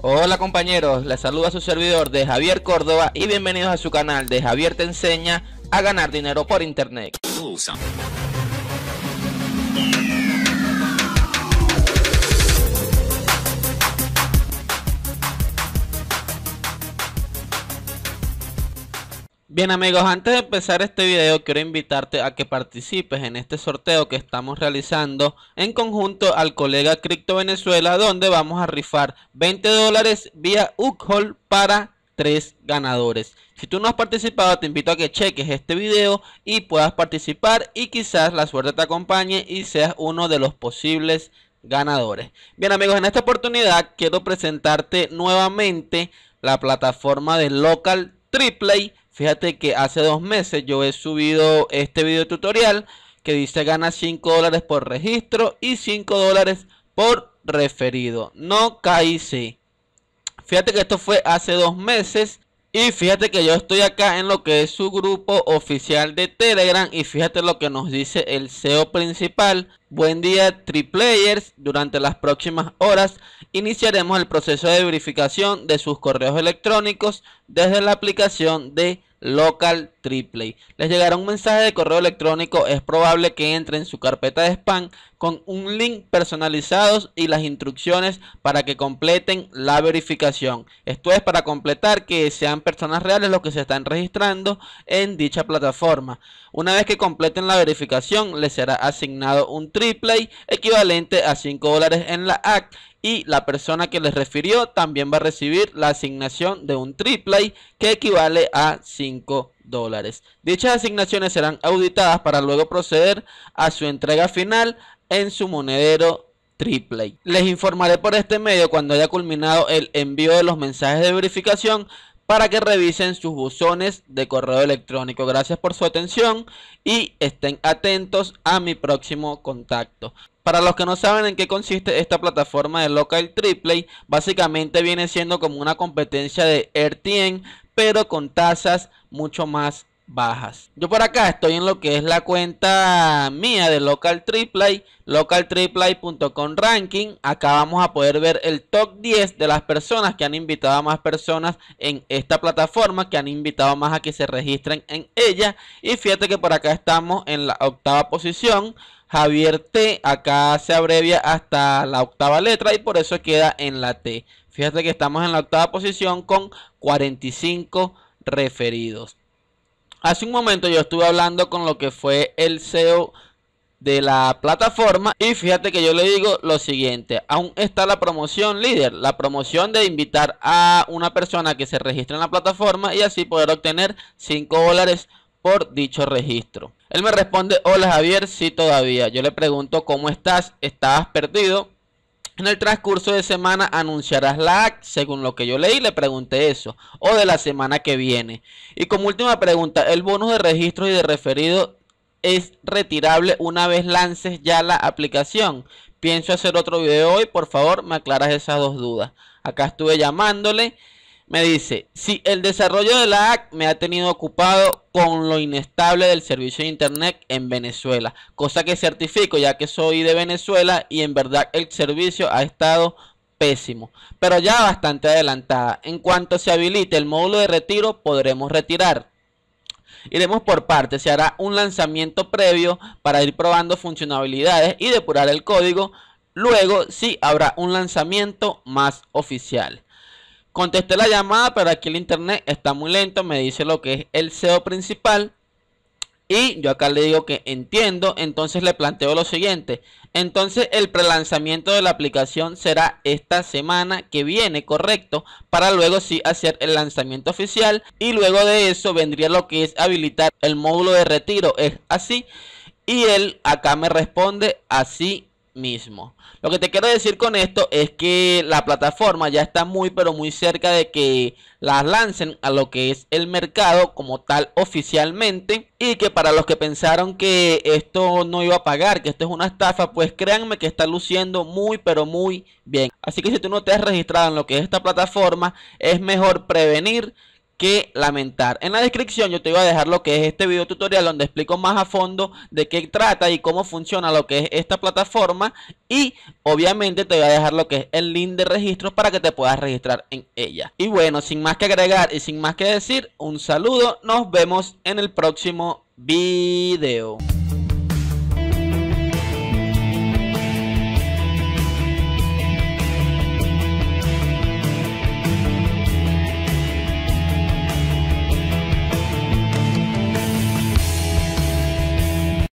Hola compañeros, les saluda su servidor de Javier Córdoba y bienvenidos a su canal de Javier te enseña a ganar dinero por internet. Bien amigos, antes de empezar este video quiero invitarte a que participes en este sorteo que estamos realizando en conjunto al colega Cripto Venezuela donde vamos a rifar 20 dólares vía UCHOL para tres ganadores. Si tú no has participado, te invito a que cheques este video y puedas participar y quizás la suerte te acompañe y seas uno de los posibles ganadores. Bien amigos, en esta oportunidad quiero presentarte nuevamente la plataforma de Local triplay. Fíjate que hace dos meses yo he subido este video tutorial que dice gana 5 dólares por registro y 5 dólares por referido. No si Fíjate que esto fue hace dos meses y fíjate que yo estoy acá en lo que es su grupo oficial de Telegram y fíjate lo que nos dice el SEO principal. Buen día, Triplayers. Durante las próximas horas iniciaremos el proceso de verificación de sus correos electrónicos desde la aplicación de local triple. Les llegará un mensaje de correo electrónico, es probable que entre en su carpeta de spam con un link personalizados y las instrucciones para que completen la verificación. Esto es para completar que sean personas reales los que se están registrando en dicha plataforma. Una vez que completen la verificación, les será asignado un triple equivalente a 5 dólares en la act y la persona que les refirió también va a recibir la asignación de un triplay que equivale a 5 dólares. Dichas asignaciones serán auditadas para luego proceder a su entrega final en su monedero Triplay. Les informaré por este medio cuando haya culminado el envío de los mensajes de verificación para que revisen sus buzones de correo electrónico. Gracias por su atención y estén atentos a mi próximo contacto. Para los que no saben en qué consiste esta plataforma de Local Triplay, básicamente viene siendo como una competencia de RTN, pero con tasas mucho más bajas. Yo por acá estoy en lo que es la cuenta mía de Local Triplay, localtriplay.com ranking. Acá vamos a poder ver el top 10 de las personas que han invitado a más personas en esta plataforma, que han invitado más a que se registren en ella. Y fíjate que por acá estamos en la octava posición Javier T. Acá se abrevia hasta la octava letra y por eso queda en la T. Fíjate que estamos en la octava posición con 45 referidos. Hace un momento yo estuve hablando con lo que fue el CEO de la plataforma y fíjate que yo le digo lo siguiente, aún está la promoción líder, la promoción de invitar a una persona que se registre en la plataforma y así poder obtener 5 dólares por dicho registro. Él me responde, hola Javier, sí todavía. Yo le pregunto, ¿cómo estás? ¿Estabas perdido? En el transcurso de semana anunciarás la act, según lo que yo leí, le pregunté eso, o de la semana que viene. Y como última pregunta, ¿el bono de registro y de referido es retirable una vez lances ya la aplicación? Pienso hacer otro video hoy, por favor, me aclaras esas dos dudas. Acá estuve llamándole. Me dice, si el desarrollo de la AC me ha tenido ocupado con lo inestable del servicio de Internet en Venezuela, cosa que certifico ya que soy de Venezuela y en verdad el servicio ha estado pésimo, pero ya bastante adelantada. En cuanto se habilite el módulo de retiro, podremos retirar. Iremos por partes, se hará un lanzamiento previo para ir probando funcionalidades y depurar el código. Luego sí habrá un lanzamiento más oficial. Contesté la llamada, pero aquí el internet está muy lento. Me dice lo que es el SEO principal. Y yo acá le digo que entiendo. Entonces le planteo lo siguiente. Entonces el prelanzamiento de la aplicación será esta semana que viene, correcto. Para luego sí hacer el lanzamiento oficial. Y luego de eso vendría lo que es habilitar el módulo de retiro. Es así. Y él acá me responde así mismo. Lo que te quiero decir con esto es que la plataforma ya está muy pero muy cerca de que las lancen a lo que es el mercado como tal oficialmente y que para los que pensaron que esto no iba a pagar, que esto es una estafa, pues créanme que está luciendo muy pero muy bien. Así que si tú no te has registrado en lo que es esta plataforma, es mejor prevenir que lamentar. En la descripción yo te voy a dejar lo que es este video tutorial donde explico más a fondo de qué trata y cómo funciona lo que es esta plataforma y obviamente te voy a dejar lo que es el link de registro para que te puedas registrar en ella. Y bueno, sin más que agregar y sin más que decir, un saludo, nos vemos en el próximo video.